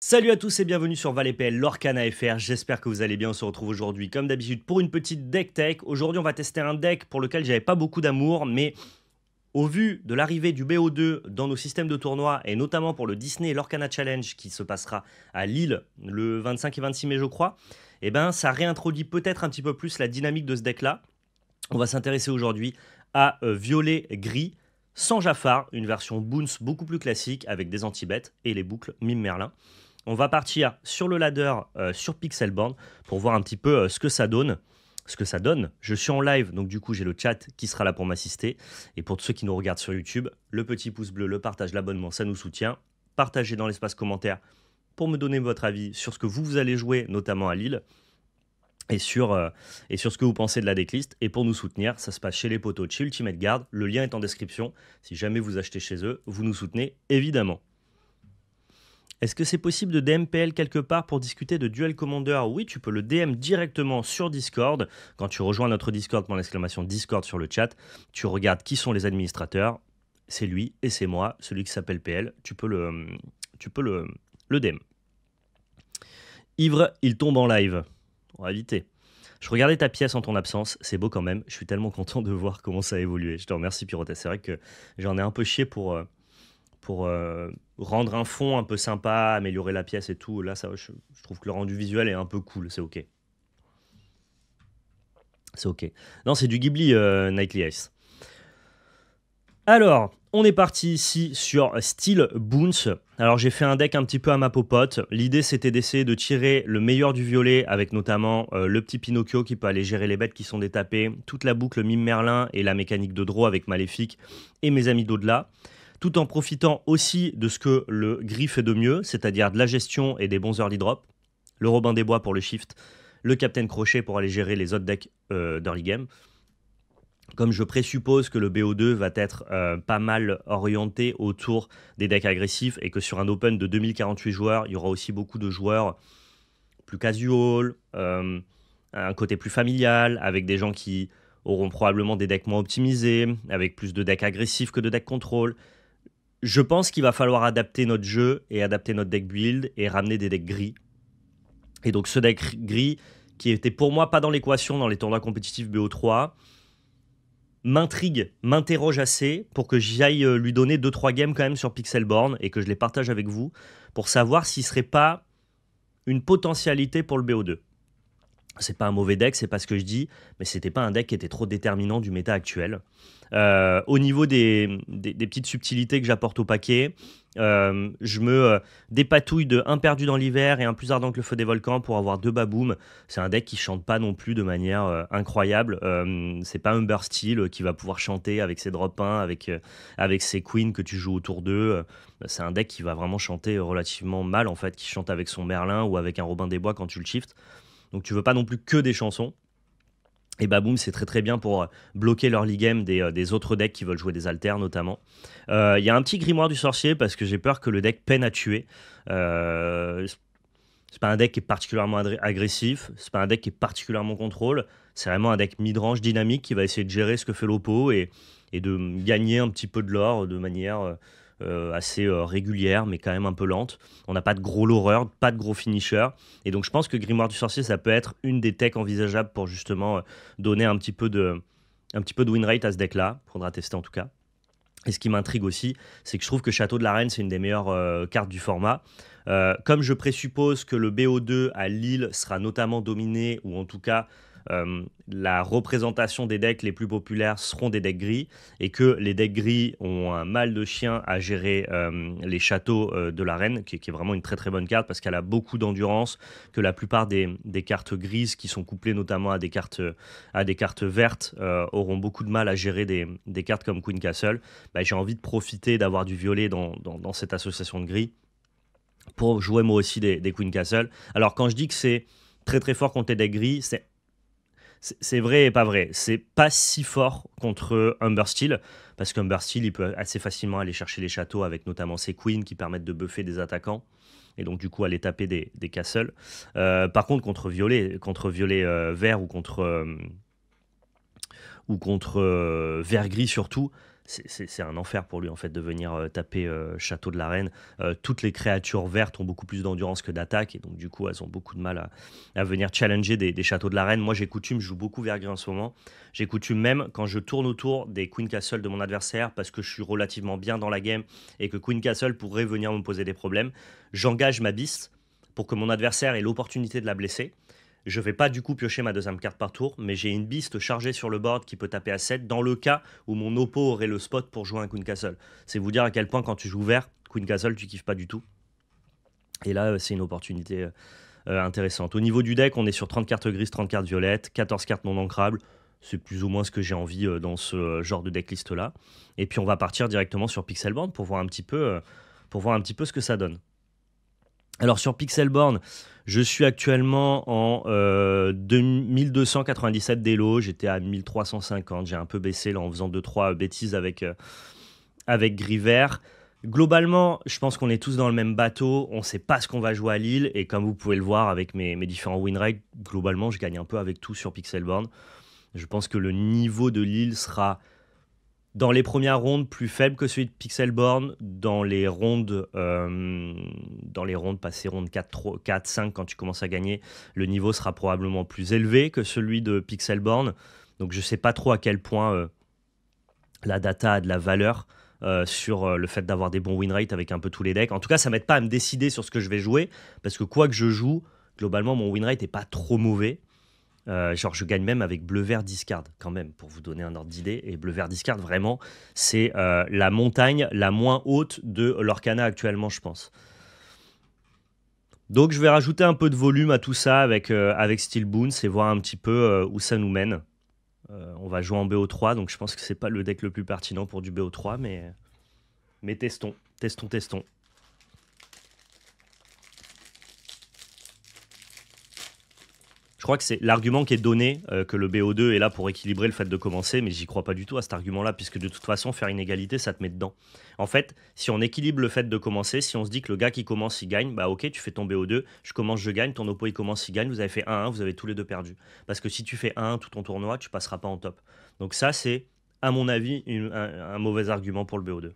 Salut à tous et bienvenue sur ValetPL, l'Orcana FR, j'espère que vous allez bien, on se retrouve aujourd'hui comme d'habitude pour une petite deck tech. Aujourd'hui on va tester un deck pour lequel j'avais pas beaucoup d'amour, mais au vu de l'arrivée du BO2 dans nos systèmes de tournoi, et notamment pour le Disney L'Orcana Challenge qui se passera à Lille le 25 et 26 mai je crois, eh ben ça réintroduit peut-être un petit peu plus la dynamique de ce deck là. On va s'intéresser aujourd'hui à euh, Violet Gris, sans Jafar, une version Boons beaucoup plus classique avec des anti-bêtes et les boucles Mime Merlin. On va partir sur le ladder euh, sur Pixelborn pour voir un petit peu euh, ce que ça donne. Ce que ça donne. Je suis en live, donc du coup j'ai le chat qui sera là pour m'assister. Et pour ceux qui nous regardent sur YouTube, le petit pouce bleu, le partage, l'abonnement, ça nous soutient. Partagez dans l'espace commentaire pour me donner votre avis sur ce que vous, allez jouer, notamment à Lille, et sur, euh, et sur ce que vous pensez de la decklist. Et pour nous soutenir, ça se passe chez les potos, chez Ultimate Guard. Le lien est en description. Si jamais vous achetez chez eux, vous nous soutenez évidemment. Est-ce que c'est possible de DMPL quelque part pour discuter de Duel Commander ah Oui, tu peux le DM directement sur Discord. Quand tu rejoins notre Discord, dans l'exclamation Discord sur le chat, tu regardes qui sont les administrateurs. C'est lui et c'est moi, celui qui s'appelle PL. Tu peux le, hum, tu peux le, hum, le DM. Ivre, il tombe en live. On va éviter. Je regardais ta pièce en ton absence, c'est beau quand même. Je suis tellement content de voir comment ça a évolué. Je te remercie, Pirota. C'est vrai que j'en ai un peu chié pour. Euh, pour euh, rendre un fond un peu sympa, améliorer la pièce et tout. Là, je, trouve que le rendu visuel est un peu cool, c'est ok. C'est ok. Non, c'est du Ghibli, euh, Nightly Ice. Alors, on est parti ici sur Steel Boons. Alors, j'ai fait un deck un petit peu à ma popote. L'idée, c'était d'essayer de tirer le meilleur du violet, avec notamment euh, le petit Pinocchio qui peut aller gérer les bêtes qui sont détapées, toute la boucle Mime Merlin et la mécanique de draw avec Maléfique et mes amis d'au-delà tout en profitant aussi de ce que le griffe fait de mieux, c'est-à-dire de la gestion et des bons early drops. le Robin des Bois pour le shift, le Captain Crochet pour aller gérer les autres decks euh, d'early game. Comme je présuppose que le BO2 va être euh, pas mal orienté autour des decks agressifs et que sur un Open de 2048 joueurs, il y aura aussi beaucoup de joueurs plus casual, euh, un côté plus familial, avec des gens qui auront probablement des decks moins optimisés, avec plus de decks agressifs que de decks contrôle je pense qu'il va falloir adapter notre jeu et adapter notre deck build et ramener des decks gris. Et donc ce deck gris, qui était pour moi pas dans l'équation dans les tournois compétitifs BO3, m'intrigue, m'interroge assez pour que j'aille euh, lui donner 2-3 games quand même sur Pixelborn et que je les partage avec vous pour savoir s'il ne serait pas une potentialité pour le BO2 c'est pas un mauvais deck, c'est pas ce que je dis, mais c'était pas un deck qui était trop déterminant du méta actuel. Euh, au niveau des, petites subtilités que j'apporte au paquet, euh, je me euh, dépatouille de un perdu dans l'hiver et un plus ardent que le feu des volcans pour avoir deux baboum. C'est un deck qui chante pas non plus de manière incroyable. c'est pas Humber Steel qui va pouvoir chanter avec ses drop 1, avec, avec ses queens que tu joues autour d'eux. C'est un deck qui va vraiment chanter relativement mal en fait, qui chante avec son Merlin ou avec un Robin des Bois quand tu le shifts. Donc tu veux pas non plus que des chansons. Et bah, boum c'est très très bien pour euh, bloquer league game euh, des, autres decks qui veulent jouer des alters notamment. Il euh, y a un petit grimoire du sorcier parce que j'ai peur que le deck peine à tuer. Euh, c'est pas un deck qui est particulièrement agressif, c'est pas un deck qui est particulièrement contrôle. C'est vraiment un deck mid-range dynamique qui va essayer de gérer ce que fait l'oppo et, et de gagner un petit peu de l'or de manière euh, assez euh, régulière, mais quand même un peu lente. On n'a pas de gros l'horreur pas de gros finisher. Et donc je pense que Grimoire du Sorcier, ça peut être une des techs envisageables pour justement euh, donner un petit peu de, un petit peu de win rate à ce deck-là. Faudra tester en tout cas. Et ce qui m'intrigue aussi, c'est que je trouve que Château de la Reine, c'est une des meilleures cartes du format. comme je présuppose que le BO2 à Lille sera notamment dominé, ou en tout cas euh, la représentation des decks les plus populaires seront des decks gris et que les decks gris ont un mal de chien à gérer euh, les châteaux euh, de la reine, qui, est vraiment une très très bonne carte parce qu'elle a beaucoup d'endurance, que la plupart des, cartes grises qui sont couplées notamment à des cartes, à des cartes vertes auront beaucoup de mal à gérer des, cartes comme Queen Castle. Bah, j'ai envie de profiter d'avoir du violet dans, cette association de gris pour jouer moi aussi des, des Queen Castle. Alors quand je dis que c'est très très fort contre les decks gris, c'est c'est vrai et pas vrai. C'est pas si fort contre Humber Steel, parce qu'Humber Steel, il peut assez facilement aller chercher les châteaux avec notamment ses queens qui permettent de buffer des attaquants et donc du coup aller taper des, castles. Euh, par contre, contre violet, contre violet euh, vert ou contre euh, ou contre vert gris surtout, c'est un enfer pour lui en fait de venir euh, taper euh, Château de la Reine. Euh, toutes les créatures vertes ont beaucoup plus d'endurance que d'attaque et donc du coup elles ont beaucoup de mal à, venir challenger des, Châteaux de la Reine. Moi j'ai coutume, je joue beaucoup gris en ce moment. J'ai coutume même quand je tourne autour des Queen Castle de mon adversaire parce que je suis relativement bien dans la game et que Queen Castle pourrait venir me poser des problèmes. J'engage ma beast pour que mon adversaire ait l'opportunité de la blesser. Je vais pas du coup piocher ma deuxième carte par tour, mais j'ai une biste chargée sur le board qui peut taper à 7 dans le cas où mon oppo aurait le spot pour jouer un Queen Castle. C'est vous dire à quel point quand tu joues vert, Queen Castle, tu kiffes pas du tout. Et là, euh, c'est une opportunité euh, euh, intéressante. Au niveau du deck, on est sur 30 cartes grises, 30 cartes violettes, 14 cartes non ancrables. C'est plus ou moins ce que j'ai envie dans ce genre de decklist là. Et puis on va partir directement sur Pixelboard pour voir un petit peu, pour voir un petit peu ce que ça donne. Alors sur Pixelborn, je suis actuellement en euh, 1297 délo. j'étais à 1350, j'ai un peu baissé en faisant 2-3 bêtises avec, Gris euh, avec Griver. Globalement, je pense qu'on est tous dans le même bateau, on ne sait pas ce qu'on va jouer à Lille, et comme vous pouvez le voir avec mes, différents win rates, globalement je gagne un peu avec tout sur Pixelborn. Je pense que le niveau de Lille sera dans les premières rondes plus faible que celui de Pixelborn, dans les rondes, euh, dans les rondes passées, rondes 4, 4, 5, quand tu commences à gagner, le niveau sera probablement plus élevé que celui de Pixelborn. Donc je ne sais pas trop à quel point euh, la data a de la valeur euh, sur le fait d'avoir des bons win rates avec un peu tous les decks. En tout cas, ça ne m'aide pas à me décider sur ce que je vais jouer, parce que quoi que je joue, globalement, mon win rate n'est pas trop mauvais. Euh, genre, je gagne même avec bleu-vert discard, quand même, pour vous donner un ordre d'idée. Et bleu-vert discard, vraiment, c'est euh, la montagne la moins haute de l'Orcana actuellement, je pense. Donc, je vais rajouter un peu de volume à tout ça avec, euh, avec Steel Boons et voir un petit peu où ça nous mène. on va jouer en BO3, donc je pense que c'est pas le deck le plus pertinent pour du BO3, mais, mais testons, testons, testons. Je crois que c'est l'argument qui est donné, euh, que le BO2 est là pour équilibrer le fait de commencer, mais j'y crois pas du tout à cet argument-là, puisque de toute façon, faire une égalité, ça te met dedans. En fait, si on équilibre le fait de commencer, si on se dit que le gars qui commence, il gagne, bah ok, tu fais ton BO2, je commence, je gagne, ton oppo, il commence, il gagne, vous avez fait 1-1, vous avez tous les deux perdu. Parce que si tu fais 1-1 tout ton tournoi, tu passeras pas en top. Donc ça, c'est, à mon avis, un mauvais argument pour le BO2.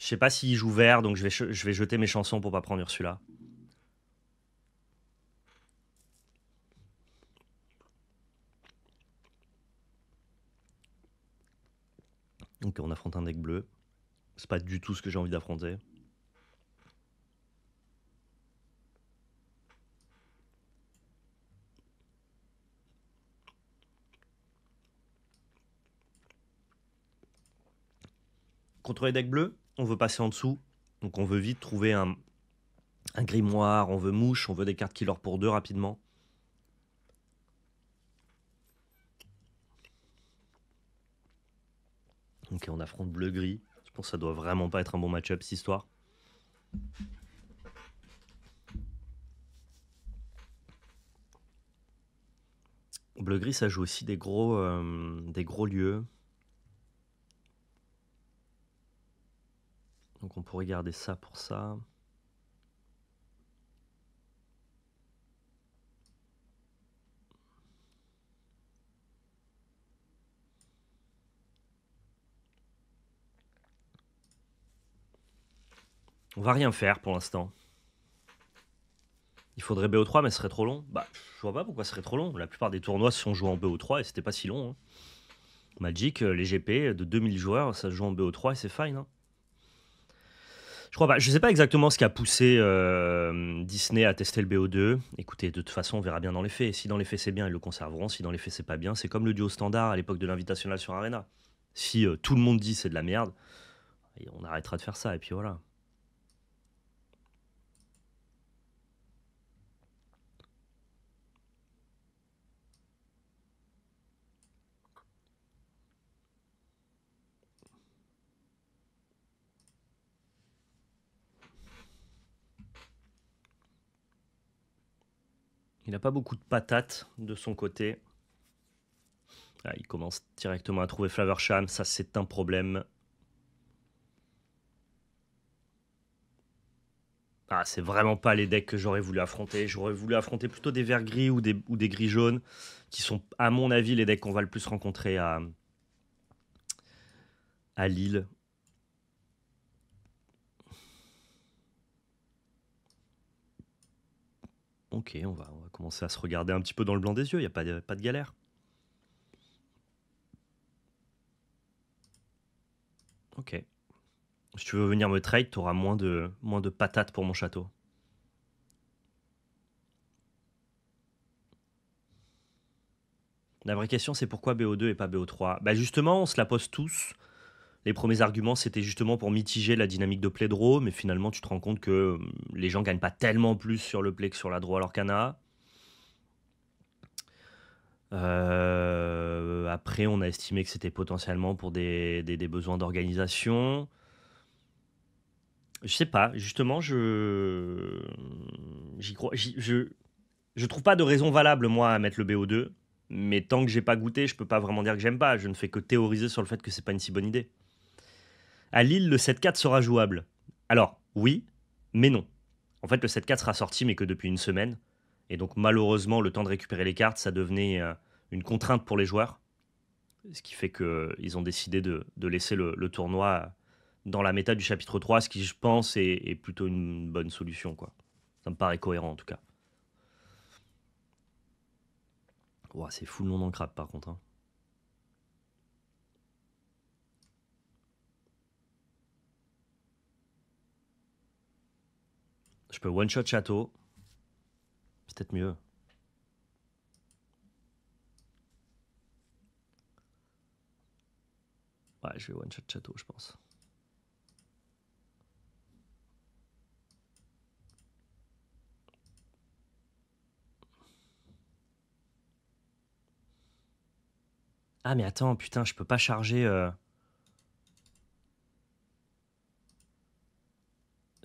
Je sais pas s'il joue vert, donc je vais, je vais jeter mes chansons pour pas prendre Ursula. Donc on affronte un deck bleu. C'est pas du tout ce que j'ai envie d'affronter. Contre les decks bleus on veut passer en dessous. Donc on veut vite trouver un, un grimoire, on veut mouche, on veut des cartes killer pour deux rapidement. Ok, on affronte bleu-gris. Je pense que ça doit vraiment pas être un bon match-up, cette histoire. Bleu-gris, ça joue aussi des gros, euh, des gros lieux. Donc on pourrait garder ça pour ça. On va rien faire pour l'instant. Il faudrait BO3, mais ce serait trop long. Bah, je vois pas pourquoi ce serait trop long. La plupart des tournois se sont joués en BO3 et c'était pas si long. Hein. Magic, euh, les GP de 2000 joueurs, ça se joue en BO3 et c'est fine. Hein. Je ne sais pas exactement ce qui a poussé euh, Disney à tester le BO2. Écoutez, de toute façon, on verra bien dans les faits. Si dans les faits c'est bien, ils le conserveront. Si dans les faits c'est pas bien, c'est comme le duo standard à l'époque de l'invitational sur Arena. Si euh, tout le monde dit c'est de la merde, on arrêtera de faire ça et puis voilà. Il n'a pas beaucoup de patates de son côté. Ah, il commence directement à trouver Flaversham, ça c'est un problème. Ah, c'est vraiment pas les decks que j'aurais voulu affronter. J'aurais voulu affronter plutôt des verts gris ou des, ou des gris jaunes, qui sont, à mon avis, les decks qu'on va le plus rencontrer à, à Lille. Ok, on va commencer à se regarder un petit peu dans le blanc des yeux, il n'y a pas de, galère. Ok. Si tu veux venir me trade, tu auras moins de, moins de patates pour mon château. La vraie question, c'est pourquoi BO2 et pas BO3 Bah justement, on se la pose tous. Les premiers arguments, c'était justement pour mitiger la dynamique de play draw, mais finalement, tu te rends compte que hum, les gens gagnent pas tellement plus sur le play que sur la draw alors qu'Ana. Euh, après, on a estimé que c'était potentiellement pour des, besoins d'organisation. Je sais pas, justement, je. J'y crois. je, je trouve pas de raison valable, moi, à mettre le BO2. Mais tant que j'ai pas goûté, je peux pas vraiment dire que j'aime pas. Je ne fais que théoriser sur le fait que c'est pas une si bonne idée. À Lille, le 7-4 sera jouable. Alors, oui, mais non. En fait, le 7-4 sera sorti, mais que depuis une semaine. Et donc malheureusement, le temps de récupérer les cartes, ça devenait euh, une contrainte pour les joueurs. Ce qui fait qu'ils ont décidé de, laisser le, tournoi euh, dans la méta du chapitre 3, ce qui je pense est, plutôt une bonne solution. Quoi. Ça me paraît cohérent en tout cas. c'est fou le en crabe par contre. Hein. Je peux one-shot château peut-être mieux. Ouais, je vais one shot château, je pense. Ah mais attends, putain, je peux pas charger. Euh,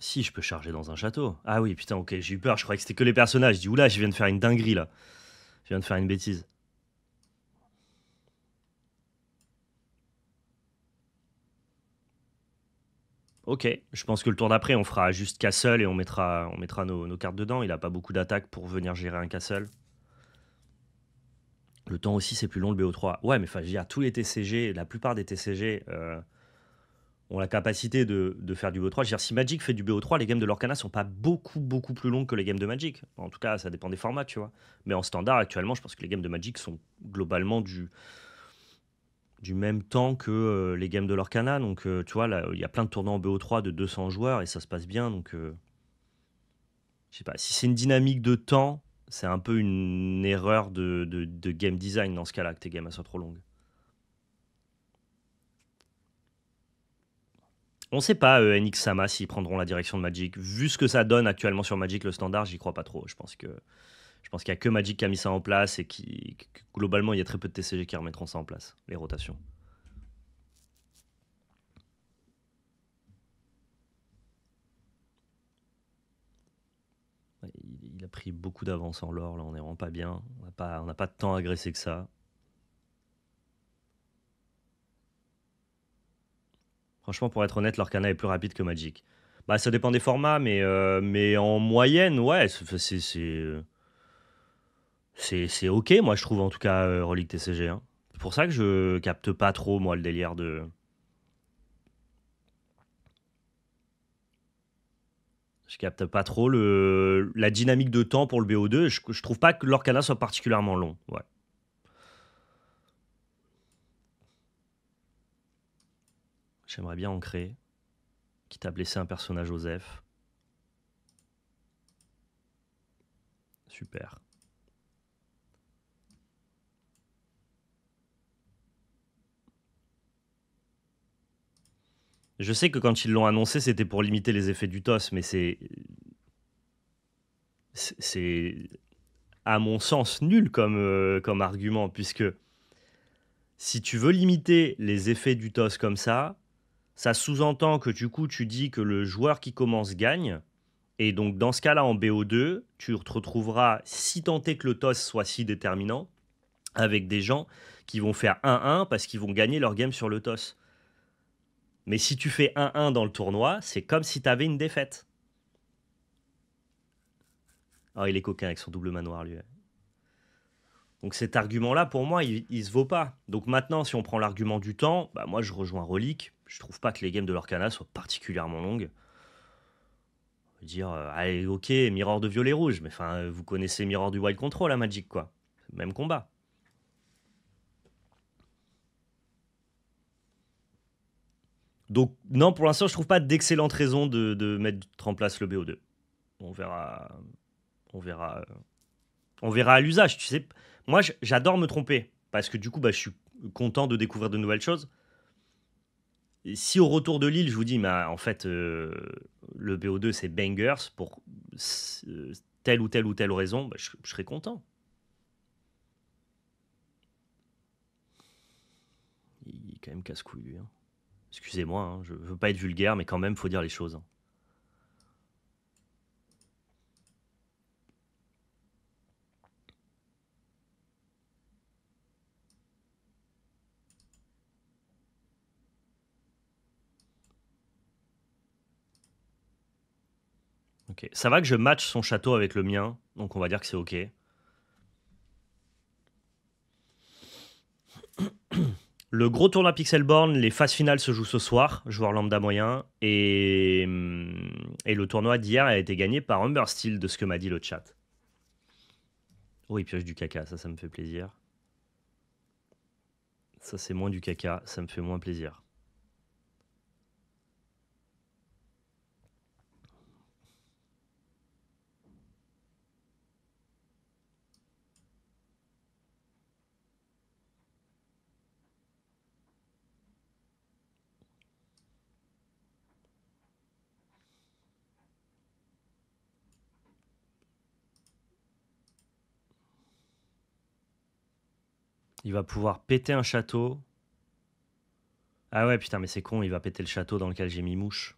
Si, je peux charger dans un château. Ah oui, putain, ok, j'ai eu peur. Je croyais que c'était que les personnages. Je dis, oula, je viens de faire une dinguerie là. Je viens de faire une bêtise. Ok, je pense que le tour d'après, on fera juste Castle et on mettra, on mettra nos, cartes dedans. Il n'a pas beaucoup d'attaques pour venir gérer un Castle. Le temps aussi, c'est plus long le BO3. Ouais, mais enfin, je veux dire, tous les TCG, la plupart des TCG, euh, ont la capacité de, faire du BO3. Je si Magic fait du BO3, les games de l'Orcana sont pas beaucoup, beaucoup plus longues que les games de Magic. En tout cas, ça dépend des formats, tu vois. Mais en standard, actuellement, je pense que les games de Magic sont globalement du, du même temps que euh, les games de l'Orcana. Donc, euh, tu vois, il y a plein de tournants en BO3 de 200 joueurs et ça se passe bien. Donc, euh, je sais pas, si c'est une dynamique de temps, c'est un peu une erreur de, game design dans ce cas-là, que tes games soient trop longues. On ne sait pas, euh, Enix, Sama, s'ils prendront la direction de Magic. Vu ce que ça donne actuellement sur Magic, le standard, j'y crois pas trop. Je pense que je pense qu'il n'y a que Magic qui a mis ça en place et qui, que globalement, il y a très peu de TCG qui remettront ça en place, les rotations. Il a pris beaucoup d'avance en lore, là on n'est vraiment pas bien, on n'a pas, pas, à agressé que ça. Franchement, pour être honnête, l'Orcana est plus rapide que Magic. Bah, ça dépend des formats, mais, euh, mais en moyenne, ouais, c'est. C'est ok, moi, je trouve, en tout cas, Relique Relic TCG. Hein. C'est pour ça que je capte pas trop, moi, le délire de. Je capte pas trop le, la dynamique de temps pour le BO2. Je, trouve pas que l'Orcana soit particulièrement long. Ouais. J'aimerais bien en créer. Qui t'a blessé un personnage, Joseph. Super. Je sais que quand ils l'ont annoncé, c'était pour limiter les effets du TOS, mais c'est. C'est. À mon sens, nul comme, euh, comme argument, puisque si tu veux limiter les effets du TOS comme ça, ça sous-entend que du coup, tu dis que le joueur qui commence gagne. Et donc, dans ce cas-là, en BO2, tu te retrouveras, si tenté que le toss soit si déterminant, avec des gens qui vont faire 1-1 parce qu'ils vont gagner leur game sur le toss. Mais si tu fais 1-1 dans le tournoi, c'est comme si tu avais une défaite. Ah, il est coquin avec son double manoir, lui. Donc cet argument-là, pour moi, il, ne se vaut pas. Donc maintenant, si on prend l'argument du temps, bah, moi je rejoins Rolik je trouve pas que les games de l'Orcana soient particulièrement longues. On dire, euh, allez, ok, Mirror de Violet Rouge, mais enfin, euh, vous connaissez Mirror du Wild Control à hein, Magic, quoi. Même combat. Donc, non, pour l'instant, je trouve pas d'excellentes raisons de, mettre en place le BO2. On verra. On verra. Euh, on verra à l'usage, tu sais. Moi, j'adore me tromper parce que du coup, bah, je suis content de découvrir de nouvelles choses si au retour de Lille, je vous dis, bah, en fait, euh, le BO2, c'est bangers pour euh, telle ou telle ou telle raison, bah, je, serais content. Il est quand même casse-couille, hein. Excusez-moi, je hein, je veux pas être vulgaire, mais quand même, faut dire les choses. Hein. Ça va que je match son château avec le mien, donc on va dire que c'est ok. Le gros tournoi Pixelborn, les phases finales se jouent ce soir, joueur lambda moyen, et, mm, le tournoi d'hier a été gagné par Humberstil de ce que m'a dit le chat. Oh, il pioche du caca, ça, ça me fait plaisir. Ça, c'est moins du caca, ça me fait moins plaisir. Il va pouvoir péter un château. Ah ouais, putain, mais c'est con, il va péter le château dans lequel j'ai mis mouche.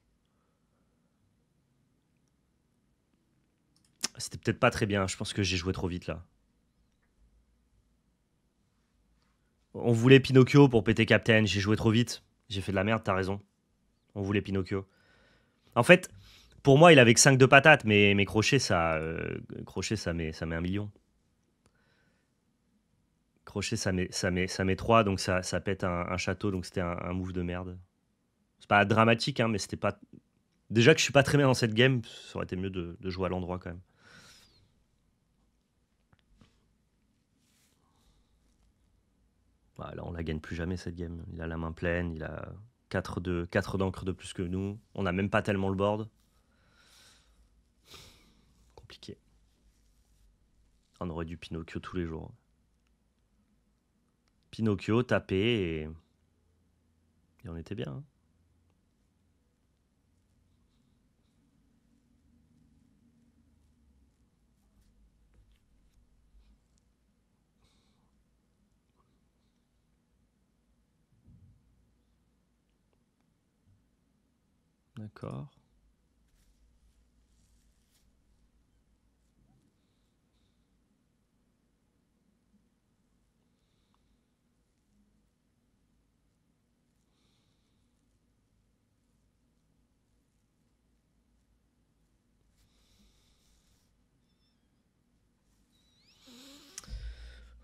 C'était peut-être pas très bien, je pense que j'ai joué trop vite là. On voulait Pinocchio pour péter Captain, j'ai joué trop vite. J'ai fait de la merde, t'as raison. On voulait Pinocchio. En fait, pour moi, il avait que 5 de patates, mais, mes crochet, ça, euh, ça met, ça met un million ça met, ça met, ça met 3, donc ça, pète un, château, donc c'était un, move de merde. C'est pas dramatique, hein, mais c'était pas. Déjà que je suis pas très bien dans cette game, ça aurait été mieux de, jouer à l'endroit quand même. voilà on la gagne plus jamais cette game. Il a la main pleine, il a 4 d'encre de, plus que nous. On n'a même pas tellement le board. Compliqué. On aurait du Pinocchio tous les jours. Pinocchio tapé et, on était bien. Hein. D'accord.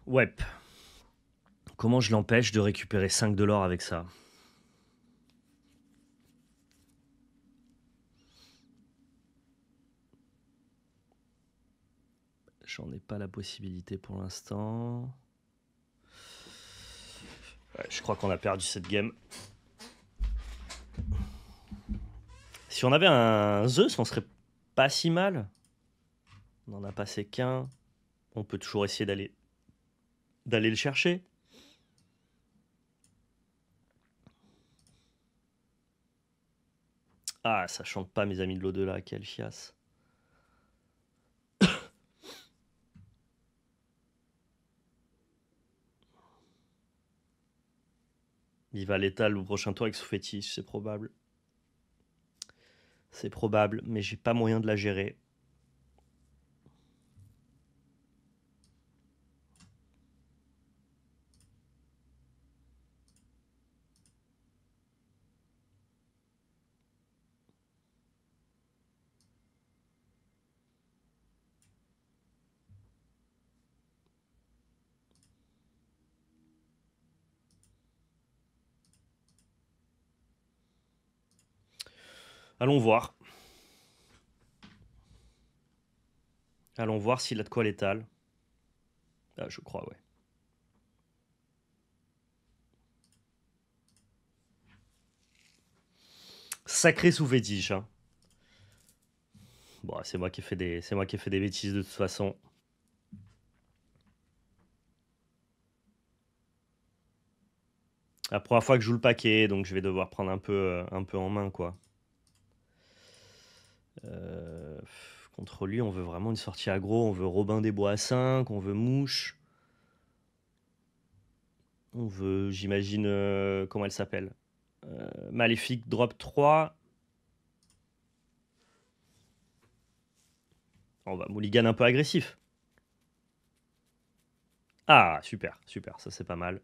Web. Comment je l'empêche de récupérer 5 de l'or avec ça J'en ai pas la possibilité pour l'instant. je crois qu'on a perdu cette game. Si on avait un Zeus, on serait pas si mal. On n'en a passé qu'un. On peut toujours essayer d'aller d'aller le chercher. Ah, ça chante pas, mes amis de l'au-delà, quelle fiasse. Il va l'étal le prochain tour avec son fétiche, c'est probable. C'est probable, mais j'ai pas moyen de la gérer. Allons voir. Allons voir s'il a de quoi l'étal. Ah, je crois, ouais. Sacré sous hein. Bon, c'est moi qui ai fait des, c'est moi qui des bêtises de toute façon. La première fois que je joue le paquet, donc je vais devoir prendre un peu, euh, un peu en main, quoi. Euh, contre lui, on veut vraiment une sortie aggro. On veut Robin des Bois à 5, on veut Mouche. On veut, j'imagine, euh, comment elle s'appelle euh, Maléfique drop 3. On va Mulligan un peu agressif. Ah, super, super, ça c'est pas mal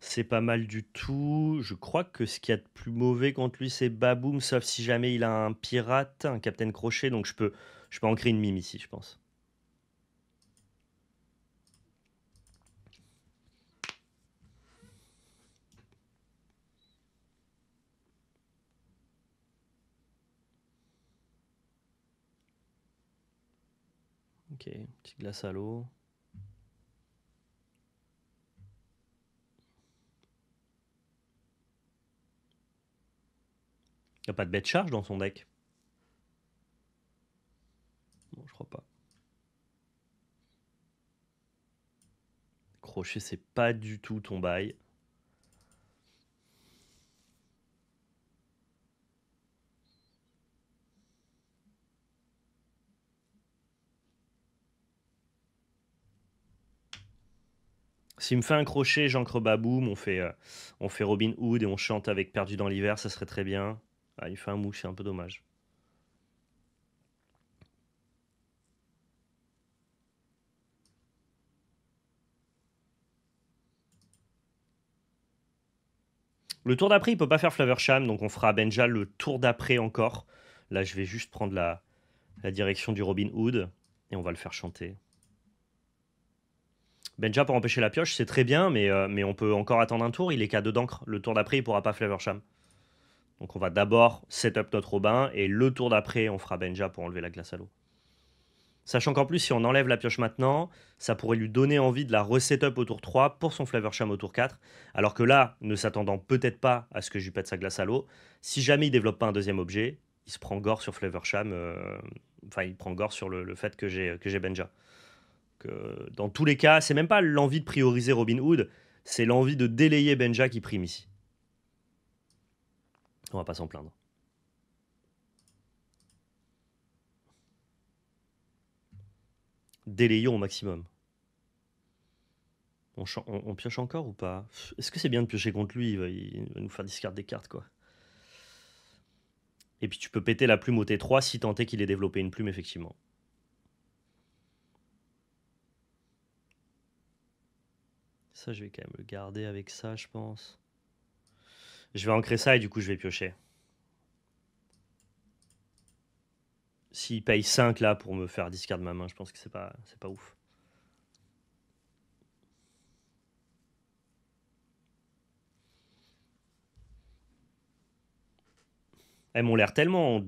c'est pas mal du tout. Je crois que ce qu'il y a de plus mauvais contre lui, c'est Baboum, sauf si jamais il a un pirate, un Capitaine Crochet. Donc je peux, je peux ancrer une mime ici, je pense. Ok, petite glace à l'eau. Il a pas de bête charge dans son deck Bon, je crois pas. Crochet, c'est pas du tout ton bail. S'il me fait un crochet, j'encre Baboum, on fait, euh, on fait Robin Hood et on chante avec Perdu dans l'hiver, ça serait très bien. Ah, il fait un mouche, c'est un peu dommage. Le tour d'après, il peut pas faire Flaversham, donc on fera Benja le tour d'après encore. Là, je vais juste prendre la, direction du Robin Hood et on va le faire chanter. Benja pour empêcher la pioche, c'est très bien, mais, euh, mais on peut encore attendre un tour. Il est qu'à deux d'encre. Le tour d'après, il pourra pas Flaversham. Donc on va d'abord setup notre Robin et le tour d'après, on fera Benja pour enlever la glace à l'eau. Sachant qu'en plus, si on enlève la pioche maintenant, ça pourrait lui donner envie de la resetup au tour 3 pour son Sham au tour 4. Alors que là, ne s'attendant peut-être pas à ce que je lui pète sa glace à l'eau, si jamais il développe pas un deuxième objet, il se prend gore sur Flavor Sham. Euh, enfin, il prend gore sur le, fait que j'ai Benja. que dans tous les cas, c'est même pas l'envie de prioriser Robin Hood, c'est l'envie de délayer Benja qui prime ici. On va pas s'en plaindre. Délayons au maximum. On, pioche encore ou pas Est-ce que c'est bien de piocher contre lui il va, nous faire discarder des cartes, quoi. Et puis tu peux péter la plume au T3 si tant est qu'il ait développé une plume, effectivement. Ça, je vais quand même le garder avec ça, je pense. Je vais ancrer ça et du coup, je vais piocher. S'il paye 5 là pour me faire discard de ma main, je pense que c'est pas, pas ouf. Elles eh, m'ont l'air tellement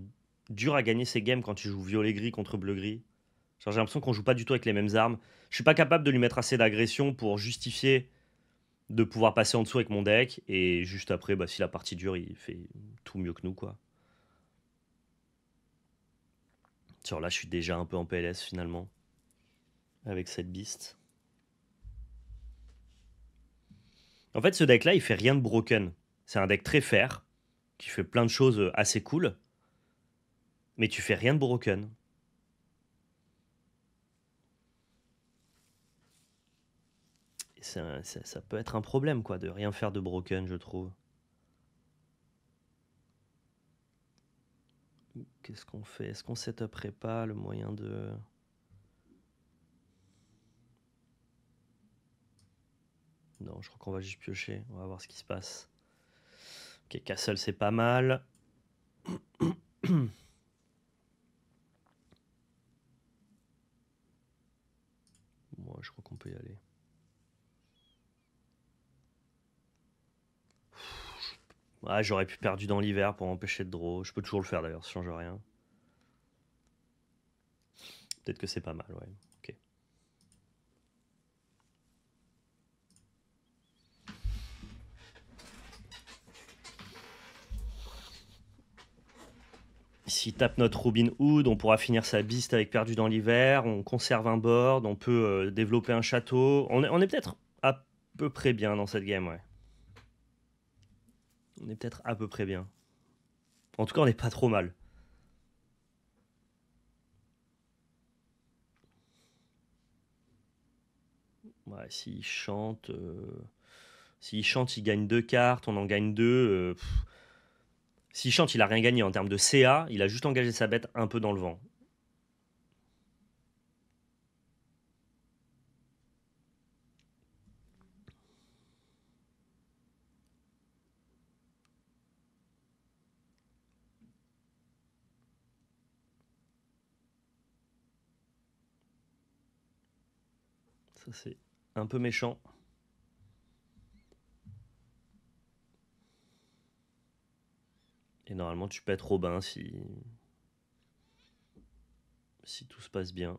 dur à gagner ces games quand tu joues violet-gris contre bleu-gris. J'ai l'impression qu'on joue pas du tout avec les mêmes armes. Je suis pas capable de lui mettre assez d'agression pour justifier de pouvoir passer en dessous avec mon deck. Et juste après, bah, si la partie dure, il fait tout mieux que nous. quoi. Sur là, je suis déjà un peu en PLS finalement. Avec cette beast. En fait, ce deck-là, il fait rien de broken. C'est un deck très fair, qui fait plein de choses euh, assez cool. Mais tu fais rien de broken. ça, peut être un problème, quoi, de rien faire de broken, je trouve. Qu'est-ce qu'on fait Est-ce qu'on setuperait pas le moyen de... Non, je crois qu'on va juste piocher. On va voir ce qui se passe. Ok, Castle, c'est pas mal. Moi, je crois qu'on peut y aller. Ah, j'aurais pu perdu dans l'hiver pour empêcher de draw. Je peux toujours le faire d'ailleurs, ça change rien. Peut-être que c'est pas mal, ouais. Ok. S'il tape notre Robin Hood, on pourra finir sa beast avec perdu dans l'hiver, on conserve un board, on peut euh, développer un château. On est, on est peut-être à peu près bien dans cette game, ouais. On est peut-être à peu près bien. En tout cas, on n'est pas trop mal. Ouais, s'il chante, euh, s'il chante, il gagne deux cartes, on en gagne deux. Euh, s'il chante, il a rien gagné en termes de CA, il a juste engagé sa bête un peu dans le vent. C'est un peu méchant. Et normalement, tu pètes Robin si. si tout se passe bien.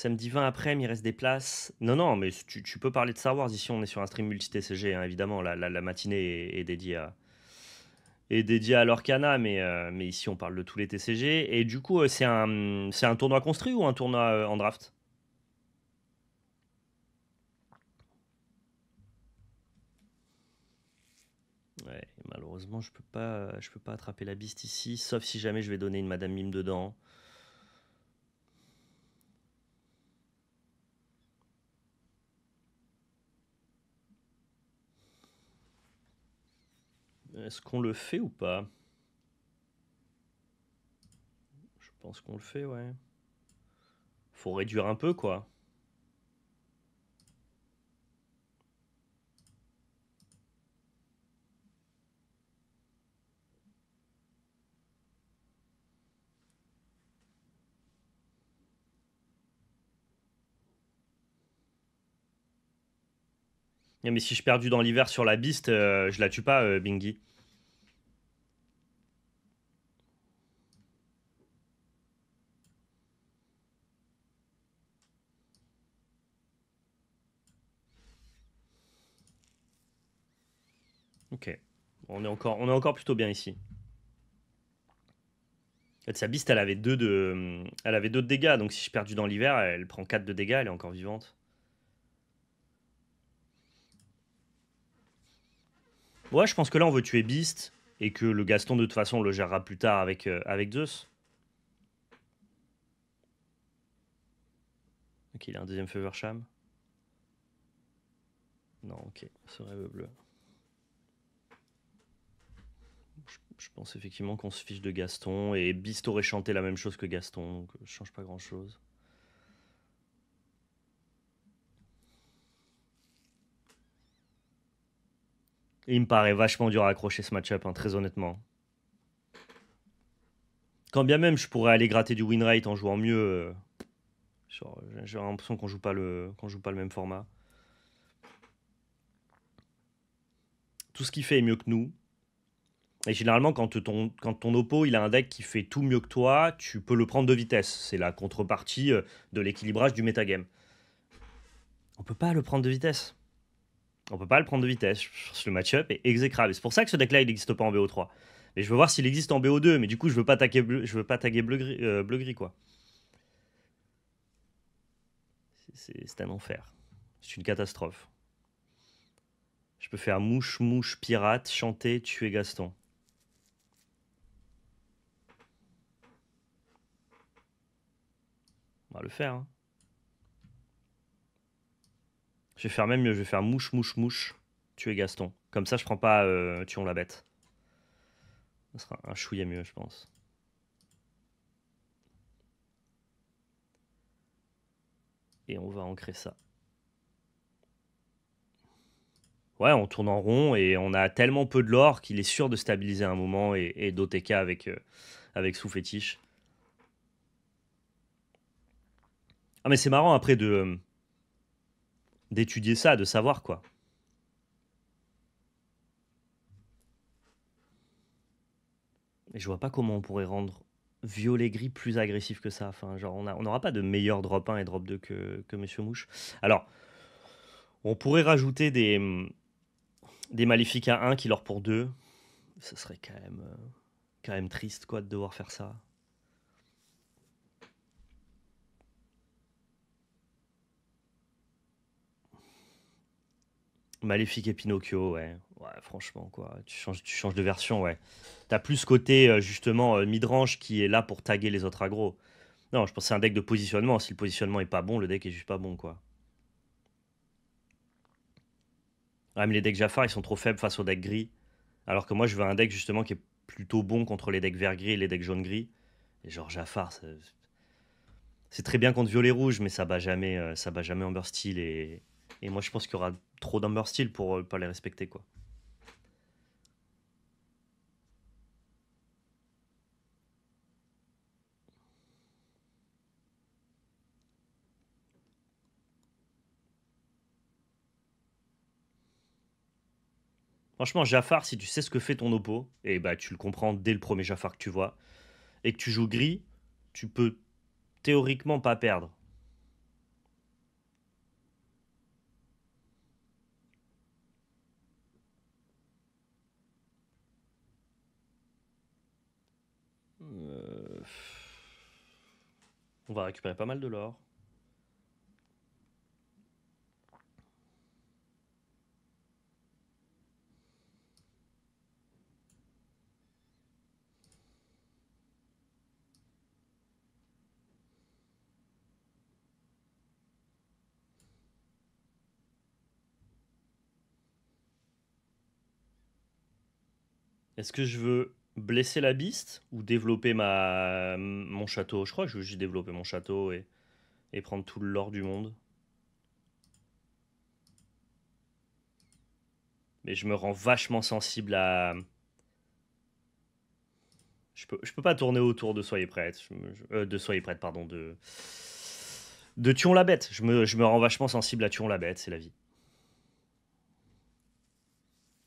Samedi 20 après, il reste des places. Non, non, mais tu, peux parler de Star Wars ici. On est sur un stream multi-TCG, hein, évidemment. La, matinée est, dédiée à l'Orcana, euh, mais, ici on parle de tous les TCG. Et du coup, euh, c'est un, tournoi construit ou un tournoi euh, en draft Ouais, malheureusement, je ne peux pas attraper la biste ici, sauf si jamais je vais donner une Madame Mime dedans. Est-ce qu'on le fait ou pas Je pense qu'on le fait, ouais. Faut réduire un peu, quoi. Eh, mais si je perds perdu dans l'hiver sur la biste, euh, je la tue pas, euh, Bingy. on est encore, on est encore plutôt bien ici. Sa beast, elle avait 2 de, elle avait deux dégâts, donc si je perds du dans l'hiver, elle prend 4 de dégâts, elle est encore vivante. Ouais, je pense que là, on veut tuer Beast et que le Gaston, de toute façon, le gérera plus tard avec, euh, avec Zeus. Ok, il a un deuxième Feversham. Non, ok, ce rêve bleu. Je pense effectivement qu'on se fiche de Gaston. Et Bist aurait chanté la même chose que Gaston, donc euh, je change pas grand chose. il me paraît vachement dur à accrocher ce match-up, hein, très honnêtement. Quand bien même je pourrais aller gratter du win rate en jouant mieux, euh, j'ai l'impression qu'on joue pas le joue pas le même format. Tout ce qu'il fait est mieux que nous. Et généralement, quand ton, quand ton oppo il a un deck qui fait tout mieux que toi, tu peux le prendre de vitesse. C'est la contrepartie euh, de l'équilibrage du metagame. On peut pas le prendre de vitesse. On peut pas le prendre de vitesse. Le match-up est exécrable. C'est pour ça que ce deck-là, il n'existe pas en BO3. Mais je veux voir s'il existe en BO2. Mais du coup, je veux pas taguer, bleu, je veux pas taguer bleu-gris, euh, Bleu gris quoi. C'est un enfer. C'est une catastrophe. Je peux faire mouche, mouche, pirate, chanter, tuer Gaston. On va le faire. Hein. Je vais faire même mieux, je vais faire mouche, mouche, mouche, tuer Gaston. Comme ça, je prends pas euh, tuons la bête. Ce sera un chouïa mieux, je pense. Et on va ancrer ça. Ouais, on tourne en rond et on a tellement peu de l'or qu'il est sûr de stabiliser un moment et, d'OTK avec, euh, avec sous-fétiche. Ah, mais c'est marrant après de euh, d'étudier ça, de savoir quoi. je vois pas comment on pourrait rendre violet gris plus agressif que ça. Enfin, genre, on n'aura pas de meilleur drop 1 et drop 2 que, que Monsieur Mouche. Alors, on pourrait rajouter des, mm, des maléfiques à 1 qui leur pour 2. Ça serait quand même, euh, quand même triste quoi de devoir faire ça. Maléfique et Pinocchio, ouais. Ouais, franchement, quoi. Tu changes, tu changes de version, ouais. T'as plus ce côté, euh, justement, euh, midrange qui est là pour taguer les autres agros. Non, je pense c'est un deck de positionnement. Si le positionnement est pas bon, le deck est juste pas bon, quoi. Ouais, ah, mais les decks Jafar, ils sont trop faibles face aux decks gris. Alors que moi, je veux un deck, justement, qui est plutôt bon contre les decks vert-gris et les decks jaune-gris. Et genre, Jafar, c'est très bien contre violet-rouge, mais ça bat jamais, euh, ça bat jamais Amber Steel. Et, et moi, je pense qu'il y aura trop d'un style pour euh, pas les respecter, quoi. Franchement, Jafar, si tu sais ce que fait ton oppo, et bah tu le comprends dès le premier Jafar que tu vois, et que tu joues gris, tu peux théoriquement pas perdre. On va récupérer pas mal de l'or. Est-ce que je veux blesser la biste ou développer ma, mon château Je crois que je veux juste développer mon château et, prendre tout l'or du monde. Mais je me rends vachement sensible à... Je peux, peux pas tourner autour de Soyez prête. Euh, de Soyez prête, pardon. De, de la bête. Je me, je me rends vachement sensible à tuons la bête, c'est la vie.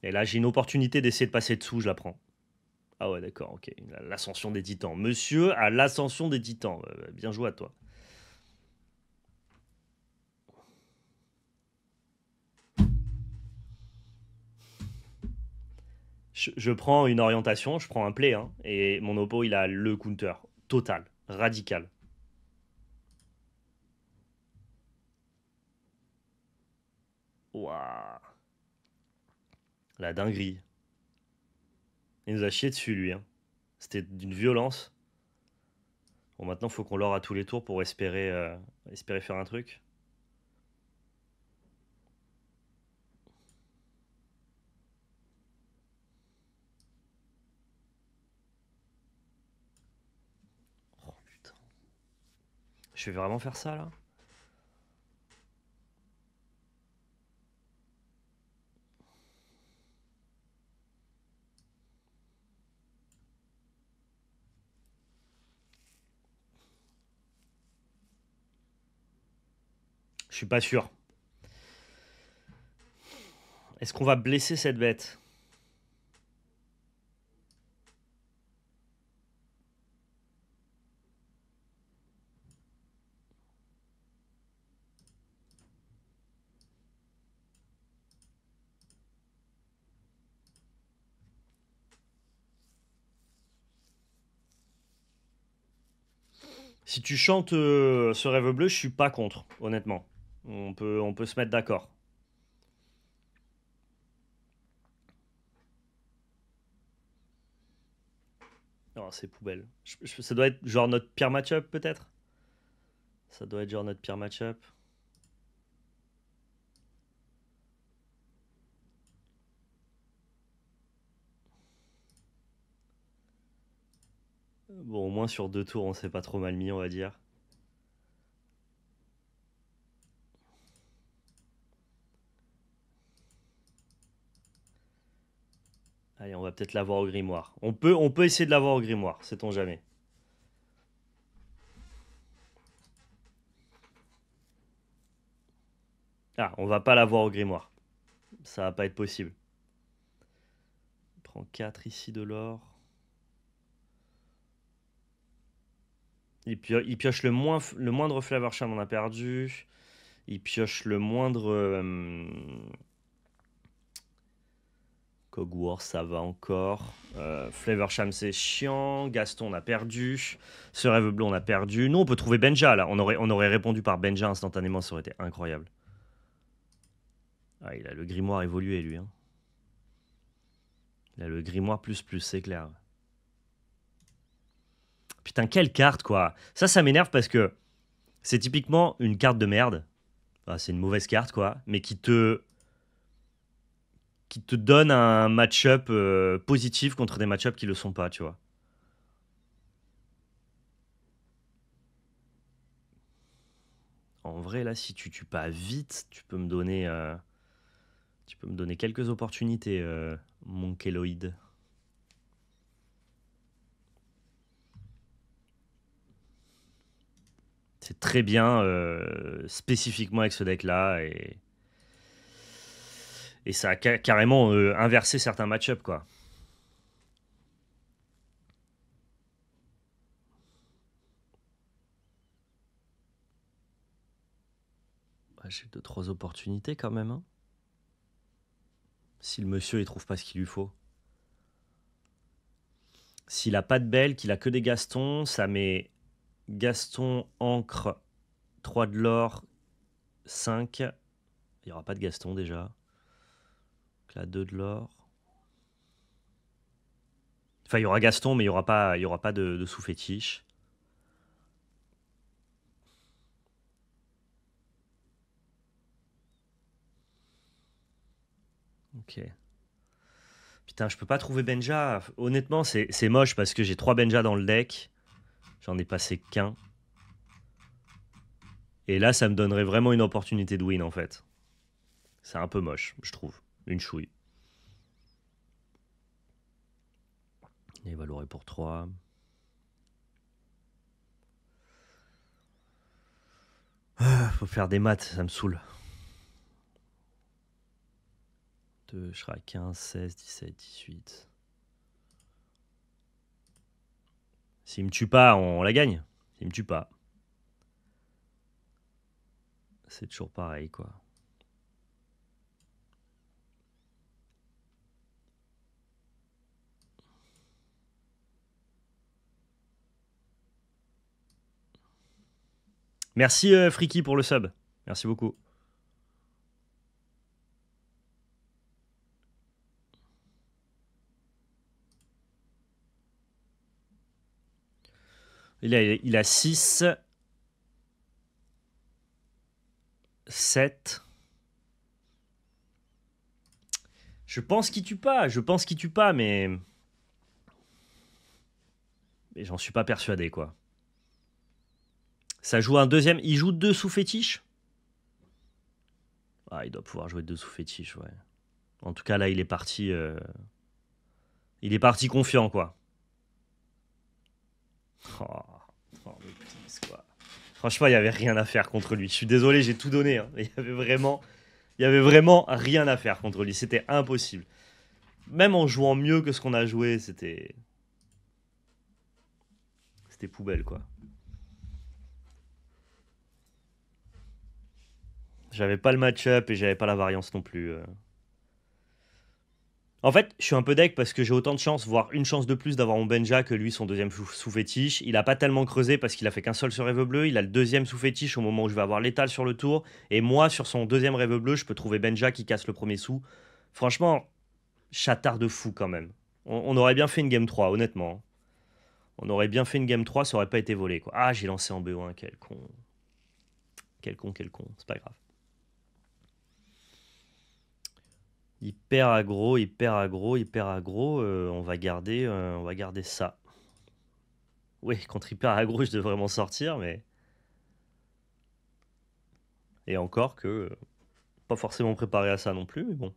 Et là, j'ai une opportunité d'essayer de passer dessous, je la prends. Ah ouais, d'accord, ok. L'ascension des titans. Monsieur à l'ascension des titans. Euh, bah, bien joué à toi. Je, prends une orientation, je prends un play, hein, et mon oppo, il a le counter. Total, radical. Waouh. La dinguerie. Il nous a chié dessus, lui. Hein. C'était d'une violence. Bon, maintenant, faut qu'on l'or à tous les tours pour espérer, euh, espérer faire un truc. Oh putain. Je vais vraiment faire ça là pas sûr. Est-ce qu'on va blesser cette bête Si tu chantes euh, ce rêve bleu, je suis pas contre, honnêtement. On peut, on peut se mettre d'accord. Non, oh, c'est poubelle. ça doit être genre notre pire match-up, peut-être Ça doit être genre notre pire match-up. Bon, au moins sur deux tours, on s'est pas trop mal mis, on va dire. Allez, on va peut-être l'avoir au grimoire. On peut, on peut essayer de l'avoir au grimoire, sait-on jamais. Ah, on va pas l'avoir au grimoire. Ça va pas être possible. On prend 4 ici de l'or. Il, pioche le, moins, le moindre flavor charm, on a perdu. Il pioche le moindre... Euh, Cogwar, ça va encore. Euh, Flavorsham, c'est chiant. Gaston, on a perdu. Ce rêve bleu, on a perdu. Non, on peut trouver Benja, là. On aurait, on aurait répondu par Benja instantanément, ça aurait été incroyable. Ah, il a le grimoire évolué, lui. Hein. Il a le grimoire plus plus, c'est clair. Putain, quelle carte, quoi. Ça, ça m'énerve parce que c'est typiquement une carte de merde. Ah, c'est une mauvaise carte, quoi. Mais qui te qui te donne un match-up euh, positif contre des match-up qui le sont pas, tu vois. En vrai, là, si tu tues pas vite, tu peux me donner, euh, tu peux me donner quelques opportunités, euh, mon keloid. C'est très bien, spécifiquement avec ce deck-là, et et ça a carrément euh, inversé certains match ups quoi. Bah, j'ai deux, trois opportunités quand même. Hein. Si le monsieur ne trouve pas ce qu'il lui faut. S'il a pas de belle, qu'il a que des Gastons, ça met Gaston, encre, 3 de l'or, 5. Il n'y aura pas de Gaston déjà. 2 de l'or. Enfin, il y aura Gaston, mais il n'y aura pas, y aura pas de, sous-fétiche. Ok. Putain, je peux pas trouver Benja. Honnêtement, c'est moche parce que j'ai trois Benja dans le deck. J'en ai passé qu'un. Et là, ça me donnerait vraiment une opportunité de win en fait. C'est un peu moche, je trouve une chouille. Il est valoré pour 3. Ah, faut faire des maths, ça me saoule. 2, je serai à 15, 16, 17, 18. S'il me tue pas, on la gagne. S'il me tue pas. C'est toujours pareil, quoi. Merci euh, Friki pour le sub. Merci beaucoup. Il a, il a 6, 7. Je pense qu'il tue pas, je pense qu'il tue pas, mais. Mais j'en suis pas persuadé, quoi. Ça joue un deuxième. Il joue deux sous fétiche Ah, il doit pouvoir jouer deux sous fétiche, ouais. En tout cas, là, il est parti. Euh, il est parti confiant, quoi. Oh, oh Franchement, il n'y avait rien à faire contre lui. Je suis désolé, j'ai tout donné. Hein, il y avait vraiment. Il avait vraiment rien à faire contre lui. C'était impossible. Même en jouant mieux que ce qu'on a joué, c'était. C'était poubelle, quoi. J'avais pas le match-up et j'avais pas la variance non plus. Euh. En fait, je suis un peu deck parce que j'ai autant de chance, voire une chance de plus d'avoir mon Benja que lui, son deuxième sous-fétiche. Il a pas tellement creusé parce qu'il a fait qu'un seul sur rêve bleu. Il a le deuxième sous-fétiche au moment où je vais avoir l'étal sur le tour. Et moi, sur son deuxième rêve bleu, je peux trouver Benja qui casse le premier sous. Franchement, chatard de fou quand même. On, aurait bien fait une game 3, honnêtement. On aurait bien fait une game 3, ça aurait pas été volé. Quoi. Ah, j'ai lancé en BO1, quel con. Quel con, quel con, c'est pas grave. hyper agro, hyper agro, hyper agro, euh, on, va garder, euh, on va garder ça. Oui, contre hyper agro, je devrais m'en sortir, mais. Et encore que. Euh, pas forcément préparé à ça non plus, mais bon.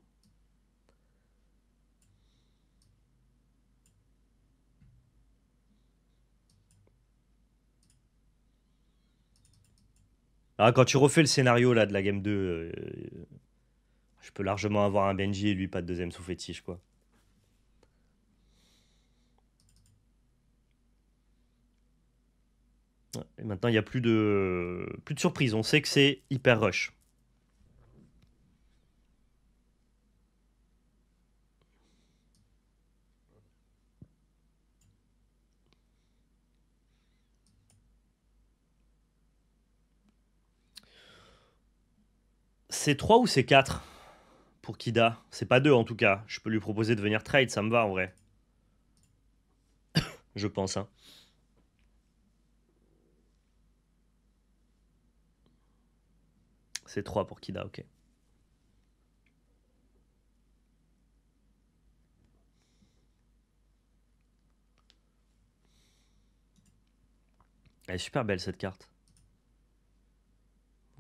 Ah, quand tu refais le scénario là, de la game 2, je peux largement avoir un Benji et lui pas de deuxième sous fétiche, quoi. Et maintenant, il n'y a plus de, plus de surprise. On sait que c'est hyper rush. C'est 3 ou c'est 4 pour Kida. C'est pas deux en tout cas. Je peux lui proposer de venir trade, ça me va en vrai. je pense. Hein. C'est trois pour Kida, ok. Elle est super belle cette carte.